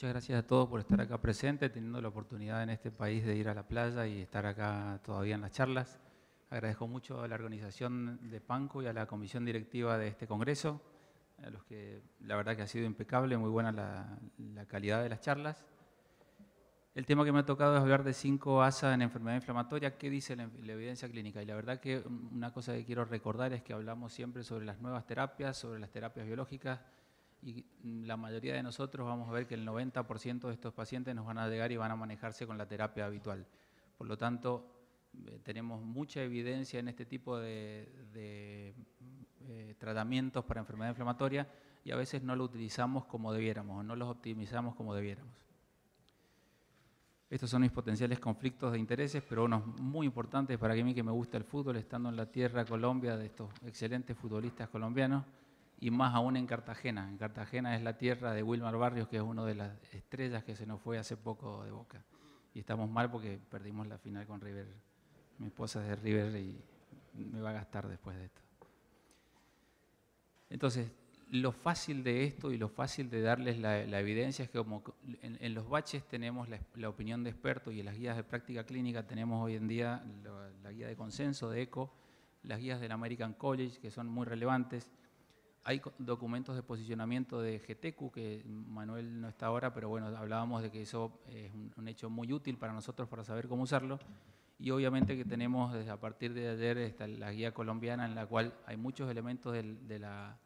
Muchas gracias a todos por estar acá presentes, teniendo la oportunidad en este país de ir a la playa y estar acá todavía en las charlas. Agradezco mucho a la organización de PANCO y a la comisión directiva de este congreso, a los que la verdad que ha sido impecable, muy buena la, calidad de las charlas. El tema que me ha tocado es hablar de 5-ASA en enfermedad inflamatoria, qué dice la, evidencia clínica. Y la verdad que una cosa que quiero recordar es que hablamos siempre sobre las nuevas terapias, sobre las terapias biológicas, y la mayoría de nosotros vamos a ver que el 90% de estos pacientes nos van a llegar y van a manejarse con la terapia habitual. Por lo tanto, eh, tenemos mucha evidencia en este tipo de, eh, tratamientos para enfermedad inflamatoria y a veces no lo utilizamos como debiéramos o no los optimizamos como debiéramos. Estos son mis potenciales conflictos de intereses, pero unos muy importantes para mí que me gusta el fútbol, estando en la tierra Colombia de estos excelentes futbolistas colombianos y más aún en Cartagena. En Cartagena es la tierra de Wilmar Barrios, que es una de las estrellas que se nos fue hace poco de Boca. Y estamos mal porque perdimos la final con River. Mi esposa es de River y me va a gastar después de esto. Entonces, lo fácil de esto y lo fácil de darles la, evidencia es que como en, los baches tenemos la, opinión de expertos y en las guías de práctica clínica tenemos hoy en día la guía de consenso de ECO, las guías del American College, que son muy relevantes, hay documentos de posicionamiento de GTQ, que Manuel no está ahora, pero bueno, hablábamos de que eso es un, hecho muy útil para nosotros para saber cómo usarlo. Y obviamente que tenemos a partir de ayer la guía colombiana en la cual hay muchos elementos de, de la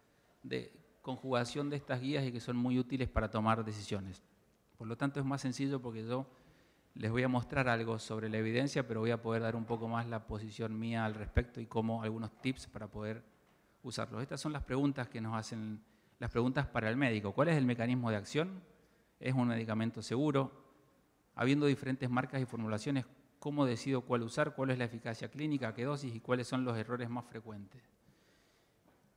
de conjugación de estas guías y que son muy útiles para tomar decisiones. Por lo tanto es más sencillo porque yo les voy a mostrar algo sobre la evidencia, pero voy a poder dar un poco más la posición mía al respecto y como algunos tips para poder usarlos. Estas son las preguntas que nos hacen, las preguntas para el médico. ¿Cuál es el mecanismo de acción? ¿Es un medicamento seguro? Habiendo diferentes marcas y formulaciones, ¿cómo decido cuál usar? ¿Cuál es la eficacia clínica? ¿Qué dosis? ¿Y cuáles son los errores más frecuentes?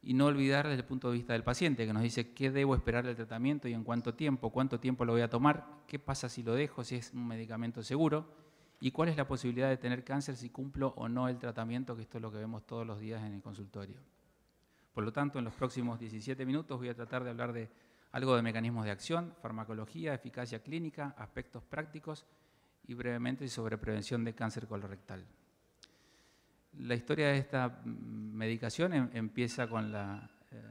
Y no olvidar desde el punto de vista del paciente, que nos dice qué debo esperar del tratamiento y en cuánto tiempo, cuánto tiempo lo voy a tomar, qué pasa si lo dejo, si es un medicamento seguro y cuál es la posibilidad de tener cáncer si cumplo o no el tratamiento, que esto es lo que vemos todos los días en el consultorio. Por lo tanto, en los próximos 17 minutos voy a tratar de hablar de algo de mecanismos de acción, farmacología, eficacia clínica, aspectos prácticos y brevemente sobre prevención de cáncer colorectal. La historia de esta medicación em, empieza con la, eh,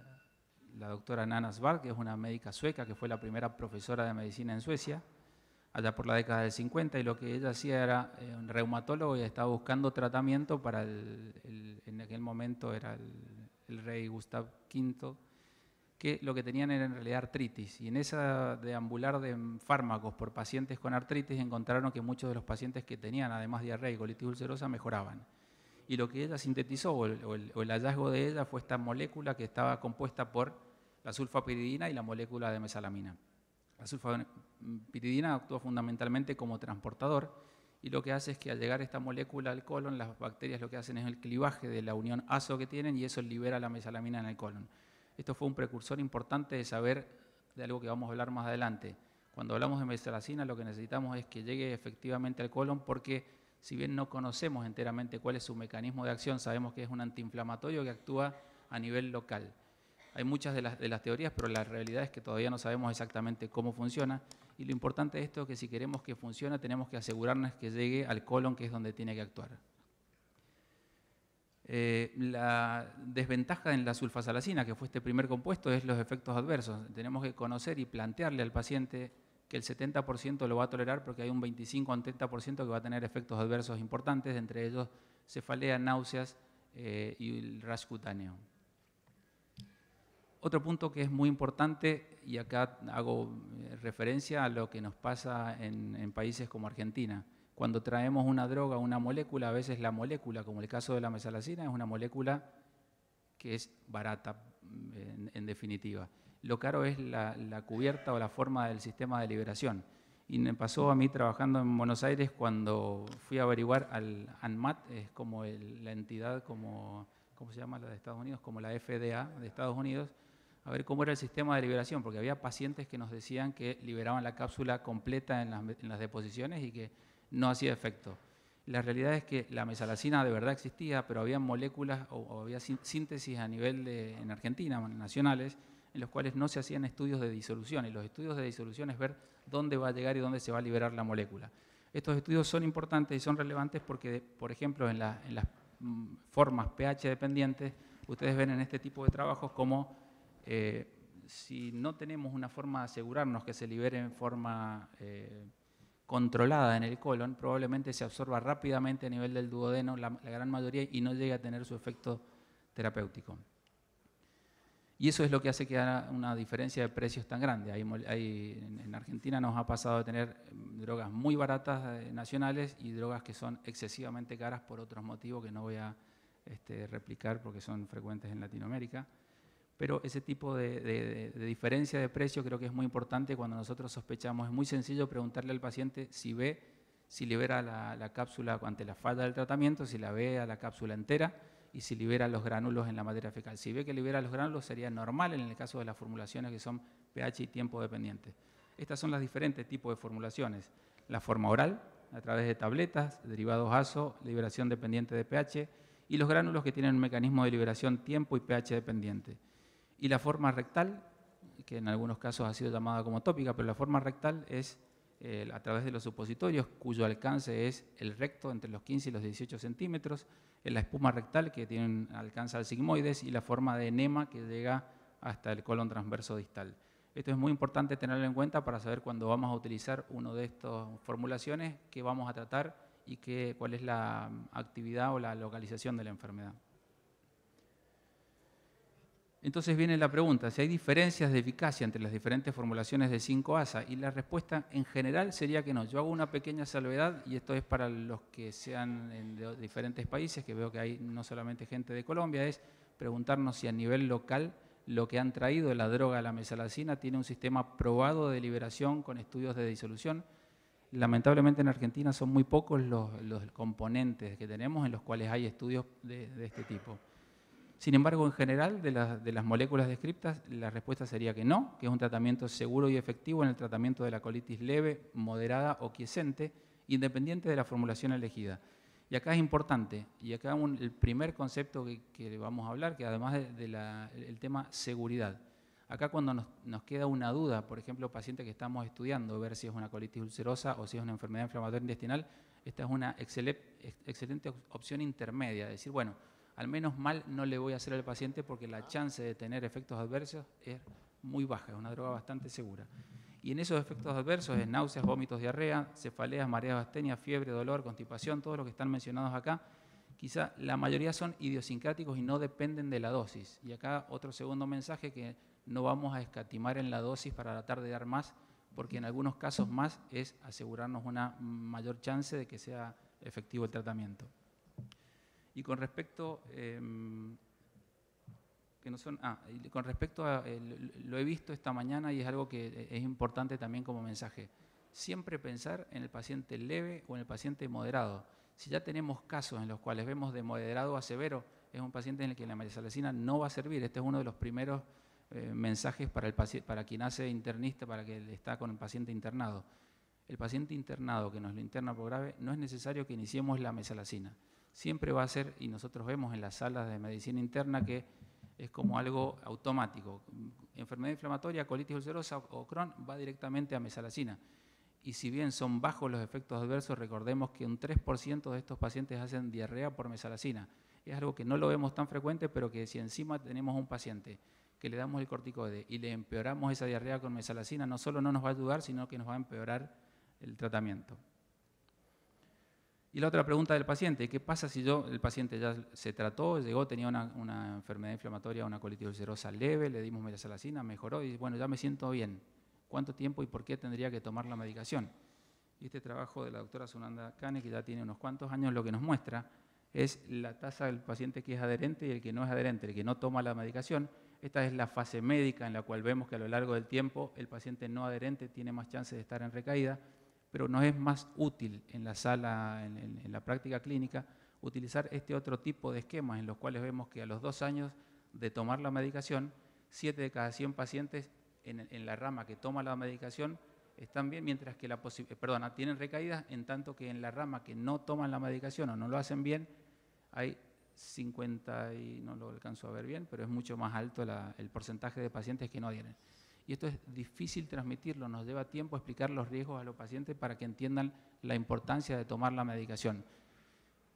doctora Nana Svar, que es una médica sueca que fue la primera profesora de medicina en Suecia, allá por la década del 50, y lo que ella hacía era eh, un reumatólogo y estaba buscando tratamiento para el en aquel momento era el el rey Gustavo V, que lo que tenían era en realidad artritis. Y en esa deambular de fármacos por pacientes con artritis encontraron que muchos de los pacientes que tenían, además diarrea y colitis ulcerosa, mejoraban. Y lo que ella sintetizó, o el, o el hallazgo de ella, fue esta molécula que estaba compuesta por la sulfapiridina y la molécula de mesalamina. La sulfapiridina mm, actúa fundamentalmente como transportador, y lo que hace es que al llegar esta molécula al colon, las bacterias lo que hacen es el clivaje de la unión azo que tienen y eso libera la mesalamina en el colon. Esto fue un precursor importante de saber de algo que vamos a hablar más adelante. Cuando hablamos de mesalacina lo que necesitamos es que llegue efectivamente al colon porque si bien no conocemos enteramente cuál es su mecanismo de acción, sabemos que es un antiinflamatorio que actúa a nivel local. Hay muchas de las, de las teorías, pero la realidad es que todavía no sabemos exactamente cómo funciona. Y lo importante de esto es que si queremos que funcione, tenemos que asegurarnos que llegue al colon, que es donde tiene que actuar. Eh, la desventaja en la sulfasalacina, que fue este primer compuesto, es los efectos adversos. Tenemos que conocer y plantearle al paciente que el 70% lo va a tolerar porque hay un 25 o 30% que va a tener efectos adversos importantes, entre ellos cefalea, náuseas eh, y el rash cutáneo. Otro punto que es muy importante, y acá hago eh, referencia a lo que nos pasa en, países como Argentina. Cuando traemos una droga, una molécula, a veces la molécula, como el caso de la mesalacina, es una molécula que es barata, mm, en, definitiva. Lo caro es la, cubierta o la forma del sistema de liberación. Y me pasó a mí trabajando en Buenos Aires cuando fui a averiguar al ANMAT, es como la entidad como ¿cómo se llama la de Estados Unidos? Como la FDA de Estados Unidos, a ver cómo era el sistema de liberación, porque había pacientes que nos decían que liberaban la cápsula completa en las, deposiciones y que no hacía efecto. La realidad es que la mesalacina de verdad existía, pero había moléculas o, había síntesis a nivel de, en Argentina, nacionales, en los cuales no se hacían estudios de disolución. Y los estudios de disolución es ver dónde va a llegar y dónde se va a liberar la molécula. Estos estudios son importantes y son relevantes porque, por ejemplo, en, en las mm, formas pH dependientes, ustedes ven en este tipo de trabajos cómo eh, si no tenemos una forma de asegurarnos que se libere en forma eh, controlada en el colon, probablemente se absorba rápidamente a nivel del duodeno la, gran mayoría y no llegue a tener su efecto terapéutico. Y eso es lo que hace que haya una diferencia de precios tan grande. en Argentina nos ha pasado de tener mm, drogas muy baratas eh, nacionales y drogas que son excesivamente caras por otros motivos que no voy a este, replicar porque son frecuentes en Latinoamérica pero ese tipo de, diferencia de precio creo que es muy importante cuando nosotros sospechamos. Es muy sencillo preguntarle al paciente si ve, si libera la, cápsula ante la falta del tratamiento, si la ve a la cápsula entera y si libera los gránulos en la materia fecal. Si ve que libera los gránulos sería normal en el caso de las formulaciones que son pH y tiempo dependientes. Estas son las diferentes tipos de formulaciones. La forma oral, a través de tabletas, derivados ASO, liberación dependiente de pH, y los gránulos que tienen un mecanismo de liberación tiempo y pH dependiente. Y la forma rectal, que en algunos casos ha sido llamada como tópica, pero la forma rectal es eh, a través de los supositorios, cuyo alcance es el recto entre los 15 y los 18 centímetros, en la espuma rectal, que alcanza al sigmoides, y la forma de enema, que llega hasta el colon transverso distal. Esto es muy importante tenerlo en cuenta para saber cuando vamos a utilizar una de estas formulaciones, qué vamos a tratar y qué, cuál es la actividad o la localización de la enfermedad. Entonces viene la pregunta, si hay diferencias de eficacia entre las diferentes formulaciones de 5-ASA, y la respuesta en general sería que no. Yo hago una pequeña salvedad, y esto es para los que sean de diferentes países, que veo que hay no solamente gente de Colombia, es preguntarnos si a nivel local lo que han traído la droga, la mesalacina, tiene un sistema probado de liberación con estudios de disolución. Lamentablemente en Argentina son muy pocos los, componentes que tenemos en los cuales hay estudios de este tipo. Sin embargo, en general, de, las moléculas descriptas, la respuesta sería que no, que es un tratamiento seguro y efectivo en el tratamiento de la colitis leve, moderada o quiescente, independiente de la formulación elegida. Y acá es importante, y acá el primer concepto que, vamos a hablar, que además del tema seguridad. Acá cuando nos, queda una duda, por ejemplo, paciente que estamos estudiando, ver si es una colitis ulcerosa o si es una enfermedad inflamatoria intestinal, esta es una excelente opción intermedia, decir, bueno, al menos mal no le voy a hacer al paciente porque la chance de tener efectos adversos es muy baja, es una droga bastante segura. Y en esos efectos adversos es náuseas, vómitos, diarrea, cefaleas, mareas, astenia, fiebre, dolor, constipación, todos los que están mencionados acá, quizá la mayoría son idiosincráticos y no dependen de la dosis. Y acá otro segundo mensaje que no vamos a escatimar en la dosis para tratar de dar más, porque en algunos casos más es asegurarnos una mayor chance de que sea efectivo el tratamiento. Y con respecto, em, ah, con respecto a, eh, lo he visto esta mañana y es algo que eh, es importante también como mensaje, siempre pensar en el paciente leve o en el paciente moderado. Si ya tenemos casos en los cuales vemos de moderado a severo, es un paciente en el que la mesalacina no va a servir. Este es uno de los primeros eh, mensajes para, para quien hace internista, para que está con el paciente internado. El paciente internado que nos lo interna por grave, no es necesario que iniciemos la mesalacina siempre va a ser, y nosotros vemos en las salas de medicina interna que es como algo automático. Enfermedad inflamatoria, colitis ulcerosa o Crohn va directamente a mesalacina. Y si bien son bajos los efectos adversos, recordemos que un 3% de estos pacientes hacen diarrea por mesalacina. Es algo que no lo vemos tan frecuente, pero que si encima tenemos un paciente que le damos el corticoide y le empeoramos esa diarrea con mesalacina, no solo no nos va a ayudar, sino que nos va a empeorar el tratamiento. Y la otra pregunta del paciente, ¿qué pasa si yo, el paciente ya se trató, llegó, tenía una, enfermedad inflamatoria, una colitis ulcerosa leve, le dimos melasalacina, mejoró y bueno, ya me siento bien. ¿Cuánto tiempo y por qué tendría que tomar la medicación? Y este trabajo de la doctora Sunanda Kane, que ya tiene unos cuantos años, lo que nos muestra es la tasa del paciente que es adherente y el que no es adherente, el que no toma la medicación. Esta es la fase médica en la cual vemos que a lo largo del tiempo el paciente no adherente tiene más chance de estar en recaída pero nos es más útil en la sala, en, la práctica clínica, utilizar este otro tipo de esquemas en los cuales vemos que a los dos años de tomar la medicación, siete de cada 100 pacientes en, la rama que toma la medicación están bien, mientras que la eh, perdona, tienen recaídas, en tanto que en la rama que no toman la medicación o no lo hacen bien, hay 50 y no lo alcanzo a ver bien, pero es mucho más alto el porcentaje de pacientes que no tienen y esto es difícil transmitirlo, nos lleva tiempo explicar los riesgos a los pacientes para que entiendan la importancia de tomar la medicación.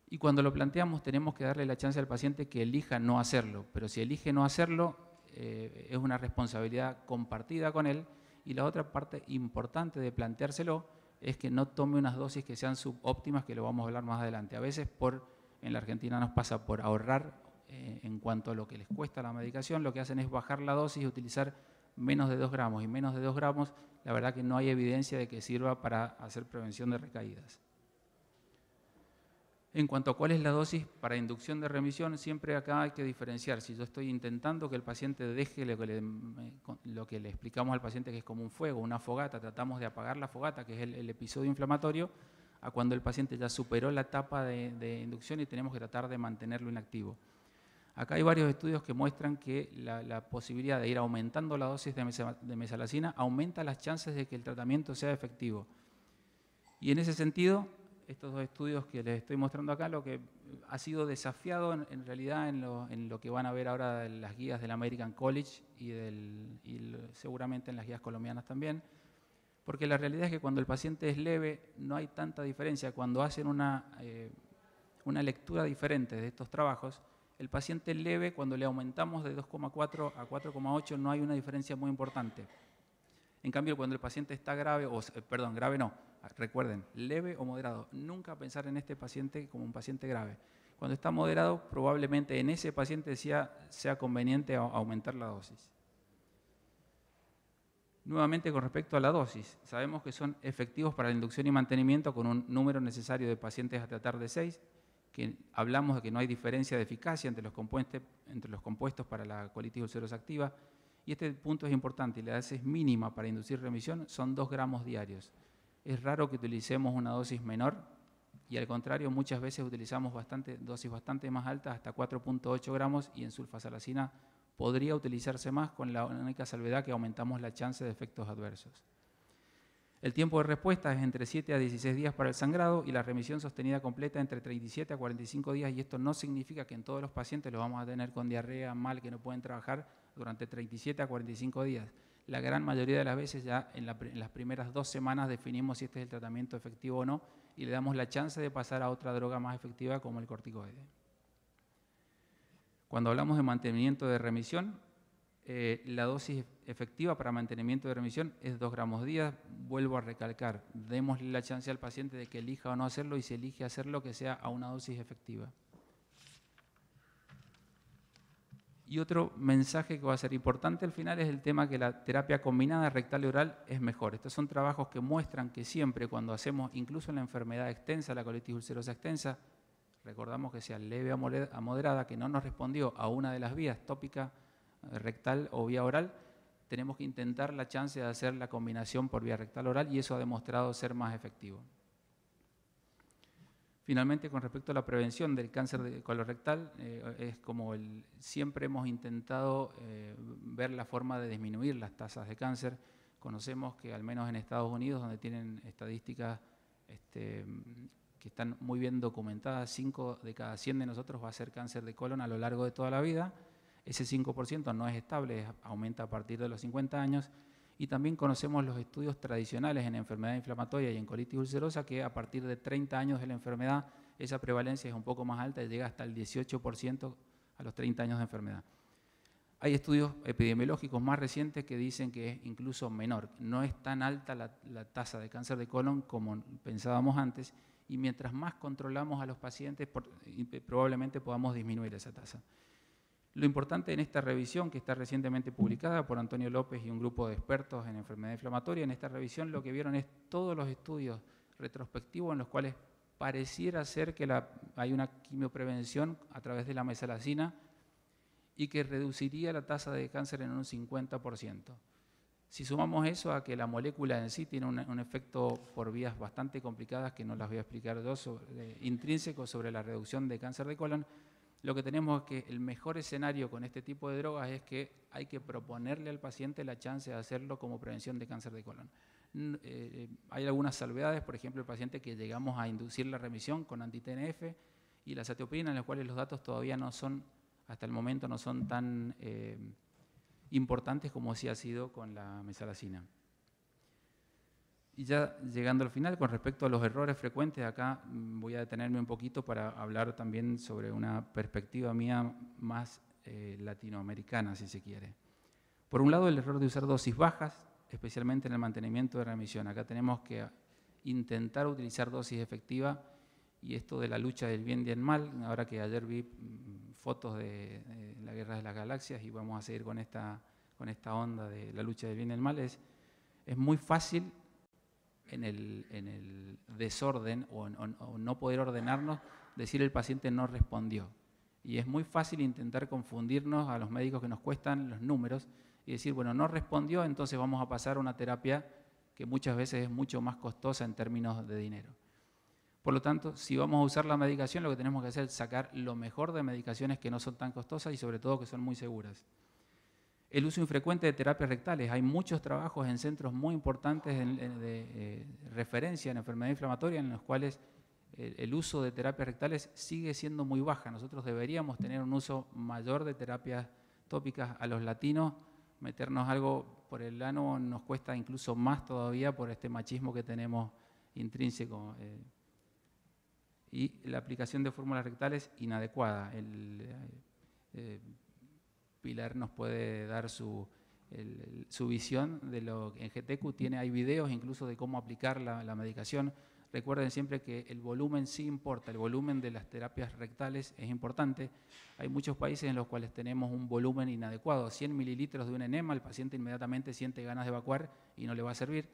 Y cuando lo planteamos tenemos que darle la chance al paciente que elija no hacerlo, pero si elige no hacerlo eh, es una responsabilidad compartida con él y la otra parte importante de planteárselo es que no tome unas dosis que sean subóptimas, que lo vamos a hablar más adelante. A veces por, en la Argentina nos pasa por ahorrar eh, en cuanto a lo que les cuesta la medicación, lo que hacen es bajar la dosis y utilizar menos de 2 gramos y menos de 2 gramos, la verdad que no hay evidencia de que sirva para hacer prevención de recaídas. En cuanto a cuál es la dosis para inducción de remisión, siempre acá hay que diferenciar. Si yo estoy intentando que el paciente deje lo que, le, explicamos al paciente que es como un fuego, una fogata, tratamos de apagar la fogata, que es el, episodio inflamatorio, a cuando el paciente ya superó la etapa de inducción y tenemos que tratar de mantenerlo inactivo. Acá hay varios estudios que muestran que la, posibilidad de ir aumentando la dosis de, mesalacina aumenta las chances de que el tratamiento sea efectivo. Y en ese sentido, estos dos estudios que les estoy mostrando acá, lo que ha sido desafiado en, realidad en lo, que van a ver ahora en las guías del American College y, seguramente en las guías colombianas también, porque la realidad es que cuando el paciente es leve no hay tanta diferencia. Cuando hacen una eh, lectura diferente de estos trabajos, el paciente leve, cuando le aumentamos de 2,4 a 4,8, no hay una diferencia muy importante. En cambio, cuando el paciente está grave, o, perdón, grave no, recuerden, leve o moderado, nunca pensar en este paciente como un paciente grave. Cuando está moderado, probablemente en ese paciente sea, conveniente aumentar la dosis. Nuevamente, con respecto a la dosis, sabemos que son efectivos para la inducción y mantenimiento con un número necesario de pacientes a tratar de 6 que hablamos de que no hay diferencia de eficacia entre los compuestos, entre los compuestos para la colitis ulcerosa activa, y este punto es importante, la dosis mínima para inducir remisión son 2 gramos diarios. Es raro que utilicemos una dosis menor y al contrario muchas veces utilizamos bastante, dosis bastante más altas, hasta 4.8 gramos y en sulfasalacina podría utilizarse más con la única salvedad que aumentamos la chance de efectos adversos. El tiempo de respuesta es entre 7 a 16 días para el sangrado y la remisión sostenida completa entre 37 a 45 días y esto no significa que en todos los pacientes lo vamos a tener con diarrea, mal, que no pueden trabajar durante 37 a 45 días. La gran mayoría de las veces ya en, las primeras dos semanas definimos si este es el tratamiento efectivo o no y le damos la chance de pasar a otra droga más efectiva como el corticoide. Cuando hablamos de mantenimiento de remisión, eh, la dosis efectiva para mantenimiento de remisión es 2 gramos día. Vuelvo a recalcar, démosle la chance al paciente de que elija o no hacerlo y si elige hacerlo que sea a una dosis efectiva. Y otro mensaje que va a ser importante al final es el tema que la terapia combinada rectal y oral es mejor. Estos son trabajos que muestran que siempre cuando hacemos, incluso en la enfermedad extensa, la colitis ulcerosa extensa, recordamos que sea leve a moderada, que no nos respondió a una de las vías tópica, eh, rectal o vía oral, tenemos que intentar la chance de hacer la combinación por vía rectal oral y eso ha demostrado ser más efectivo. Finalmente, con respecto a la prevención del cáncer de colon rectal, eh, es como siempre hemos intentado eh, ver la forma de disminuir las tasas de cáncer. Conocemos que al menos en Estados Unidos, donde tienen estadísticas este, que están muy bien documentadas, 5 de cada 100 de nosotros va a ser cáncer de colon a lo largo de toda la vida. Ese 5% no es estable, aumenta a partir de los 50 años. Y también conocemos los estudios tradicionales en enfermedad inflamatoria y en colitis ulcerosa, que a partir de 30 años de la enfermedad, esa prevalencia es un poco más alta, y llega hasta el 18% a los 30 años de enfermedad. Hay estudios epidemiológicos más recientes que dicen que es incluso menor. No es tan alta la, tasa de cáncer de colon como pensábamos antes y mientras más controlamos a los pacientes, probablemente podamos disminuir esa tasa. Lo importante en esta revisión que está recientemente publicada por Antonio López y un grupo de expertos en enfermedad inflamatoria, en esta revisión lo que vieron es todos los estudios retrospectivos en los cuales pareciera ser que hay una quimioprevención a través de la mesalacina y que reduciría la tasa de cáncer en un 50%. Si sumamos eso a que la molécula en sí tiene un, efecto por vías bastante complicadas que no las voy a explicar yo, intrínseco sobre la reducción de cáncer de colon, lo que tenemos es que el mejor escenario con este tipo de drogas es que hay que proponerle al paciente la chance de hacerlo como prevención de cáncer de colon. Eh, eh, hay algunas salvedades, por ejemplo, el paciente que llegamos a inducir la remisión con antitnf y la satiopina, en las cuales los datos todavía no son, hasta el momento, no son tan eh, importantes como si ha sido con la mesalacina. Y ya llegando al final, con respecto a los errores frecuentes, acá mm, voy a detenerme un poquito para hablar también sobre una perspectiva mía más eh, latinoamericana, si se quiere. Por un lado, el error de usar dosis bajas, especialmente en el mantenimiento de remisión. Acá tenemos que intentar utilizar dosis efectivas y esto de la lucha del bien y del mal, ahora que ayer vi mm, fotos de, la guerra de las galaxias y vamos a seguir con esta, con esta onda de la lucha del bien y del mal, es, es muy fácil en el, desorden o, no poder ordenarnos, decir el paciente no respondió. Y es muy fácil intentar confundirnos a los médicos que nos cuestan los números y decir, bueno, no respondió, entonces vamos a pasar a una terapia que muchas veces es mucho más costosa en términos de dinero. Por lo tanto, si vamos a usar la medicación, lo que tenemos que hacer es sacar lo mejor de medicaciones que no son tan costosas y sobre todo que son muy seguras. El uso infrecuente de terapias rectales. Hay muchos trabajos en centros muy importantes de, eh, referencia en enfermedad inflamatoria en los cuales el, uso de terapias rectales sigue siendo muy baja. Nosotros deberíamos tener un uso mayor de terapias tópicas a los latinos. Meternos algo por el ano nos cuesta incluso más todavía por este machismo que tenemos intrínseco. Eh. y la aplicación de fórmulas rectales inadecuada. Eh, Pilar nos puede dar su, visión de lo que en GTQ tiene. Hay videos incluso de cómo aplicar la, la, medicación. Recuerden siempre que el volumen sí importa, el volumen de las terapias rectales es importante. Hay muchos países en los cuales tenemos un volumen inadecuado. 100 mililitros de un enema, el paciente inmediatamente siente ganas de evacuar y no le va a servir.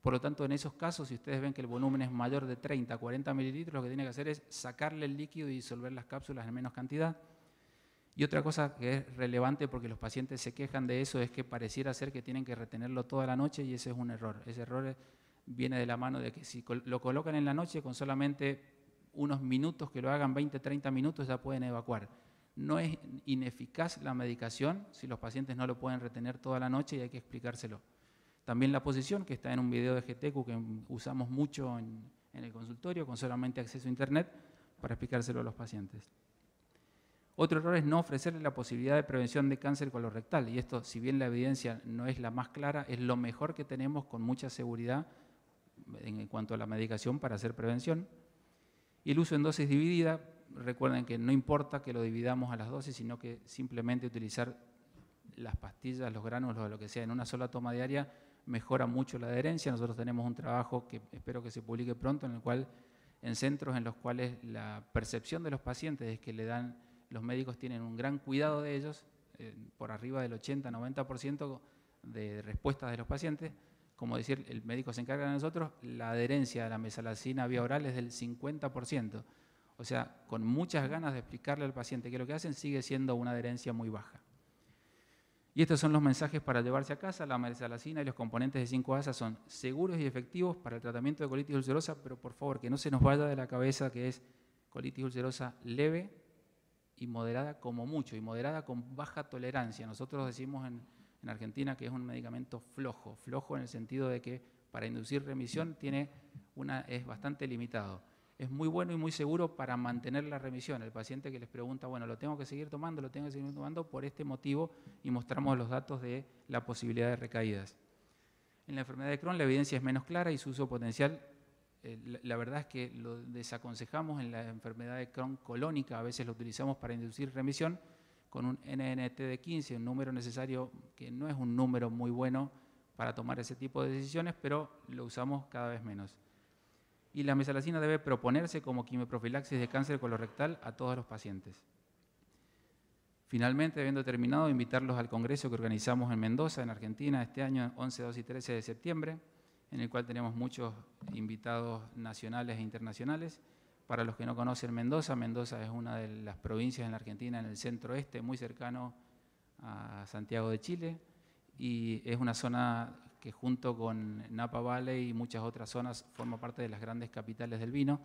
Por lo tanto, en esos casos, si ustedes ven que el volumen es mayor de 30, 40 mililitros, lo que tiene que hacer es sacarle el líquido y disolver las cápsulas en menos cantidad. Y otra cosa que es relevante porque los pacientes se quejan de eso es que pareciera ser que tienen que retenerlo toda la noche y ese es un error. Ese error viene de la mano de que si lo colocan en la noche con solamente unos minutos que lo hagan 20, 30 minutos ya pueden evacuar. No es ineficaz la medicación si los pacientes no lo pueden retener toda la noche y hay que explicárselo. También la posición, que está en un video de GTQ e que usamos mucho en, en el consultorio con solamente acceso a Internet, para explicárselo a los pacientes. Otro error es no ofrecerle la posibilidad de prevención de cáncer colorectal. Y esto, si bien la evidencia no es la más clara, es lo mejor que tenemos con mucha seguridad en cuanto a la medicación para hacer prevención. Y el uso en dosis dividida, recuerden que no importa que lo dividamos a las dosis, sino que simplemente utilizar las pastillas, los gránulos, lo que sea, en una sola toma diaria, mejora mucho la adherencia. Nosotros tenemos un trabajo que espero que se publique pronto, en el cual, en centros en los cuales la percepción de los pacientes es que le dan los médicos tienen un gran cuidado de ellos, eh, por arriba del 80-90% de respuestas de los pacientes. Como decir, el médico se encarga de nosotros, la adherencia a la mesalacina vía oral es del 50%. O sea, con muchas ganas de explicarle al paciente que lo que hacen sigue siendo una adherencia muy baja. Y estos son los mensajes para llevarse a casa. La mesalacina y los componentes de 5-ASA son seguros y efectivos para el tratamiento de colitis ulcerosa, pero por favor que no se nos vaya de la cabeza que es colitis ulcerosa leve y moderada como mucho, y moderada con baja tolerancia. Nosotros decimos en, Argentina que es un medicamento flojo, flojo en el sentido de que para inducir remisión tiene una, es bastante limitado. Es muy bueno y muy seguro para mantener la remisión. El paciente que les pregunta, bueno, lo tengo que seguir tomando, lo tengo que seguir tomando por este motivo y mostramos los datos de la posibilidad de recaídas. En la enfermedad de Crohn la evidencia es menos clara y su uso potencial eh, la verdad es que lo desaconsejamos en la enfermedad de colónica, a veces lo utilizamos para inducir remisión con un NNT de 15, un número necesario que no es un número muy bueno para tomar ese tipo de decisiones, pero lo usamos cada vez menos. Y la mesalacina debe proponerse como quimioprofilaxis de cáncer colorectal a todos los pacientes. Finalmente, habiendo terminado, invitarlos al congreso que organizamos en Mendoza, en Argentina, este año, 11, 12 y 13 de septiembre en el cual tenemos muchos invitados nacionales e internacionales. Para los que no conocen Mendoza, Mendoza es una de las provincias en la Argentina, en el centro-este, muy cercano a Santiago de Chile, y es una zona que junto con Napa Valley y muchas otras zonas forma parte de las grandes capitales del vino,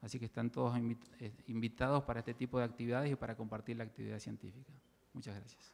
así que están todos eh, invitados para este tipo de actividades y para compartir la actividad científica. Muchas gracias.